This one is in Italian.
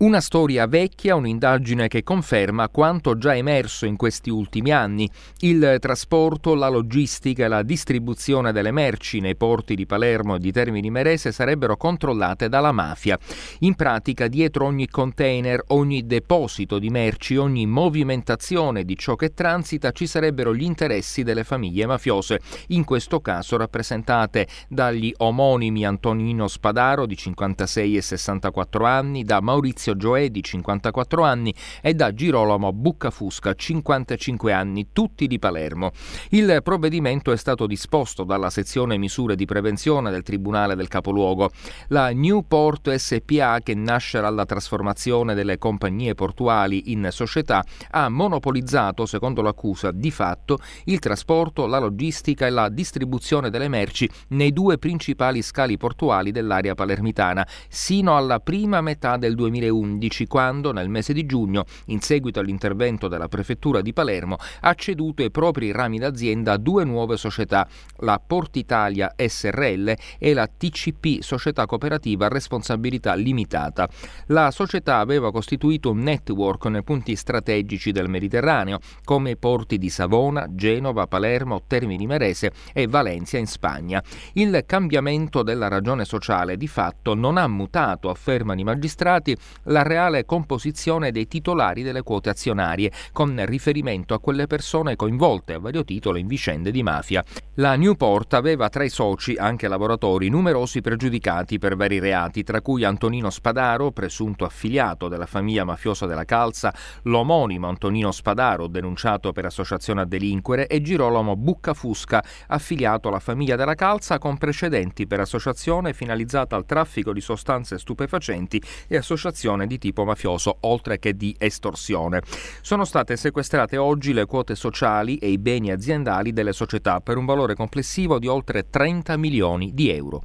Una storia vecchia, un'indagine che conferma quanto già emerso in questi ultimi anni, il trasporto, la logistica e la distribuzione delle merci nei porti di Palermo e di Termini Merese sarebbero controllate dalla mafia. In pratica dietro ogni container, ogni deposito di merci, ogni movimentazione di ciò che transita ci sarebbero gli interessi delle famiglie mafiose, in questo caso rappresentate dagli omonimi Antonino Spadaro di 56 e 64 anni, da Maurizio Gioè, di 54 anni, e da Girolamo Buccafusca, 55 anni, tutti di Palermo. Il provvedimento è stato disposto dalla sezione misure di prevenzione del Tribunale del Capoluogo. La Newport SPA, che nasce dalla trasformazione delle compagnie portuali in società, ha monopolizzato, secondo l'accusa, di fatto il trasporto, la logistica e la distribuzione delle merci nei due principali scali portuali dell'area palermitana, sino alla prima metà del 2011 2011 quando, nel mese di giugno, in seguito all'intervento della prefettura di Palermo, ha ceduto i propri rami d'azienda a due nuove società, la Portitalia SRL e la TCP Società Cooperativa a Responsabilità Limitata. La società aveva costituito un network nei punti strategici del Mediterraneo, come i porti di Savona, Genova, Palermo, Termini Merese e Valencia in Spagna. Il cambiamento della ragione sociale di fatto non ha mutato, affermano i magistrati, la reale composizione dei titolari delle quote azionarie, con riferimento a quelle persone coinvolte a vario titolo in vicende di mafia. La Newport aveva tra i soci, anche lavoratori, numerosi pregiudicati per vari reati, tra cui Antonino Spadaro, presunto affiliato della famiglia mafiosa della Calza, l'omonimo Antonino Spadaro, denunciato per associazione a delinquere, e Girolamo Buccafusca, affiliato alla famiglia della Calza con precedenti per associazione finalizzata al traffico di sostanze stupefacenti e associazione corruzione di tipo mafioso, oltre che di estorsione. Sono state sequestrate oggi le quote sociali e i beni aziendali delle società per un valore complessivo di oltre 30 milioni di euro.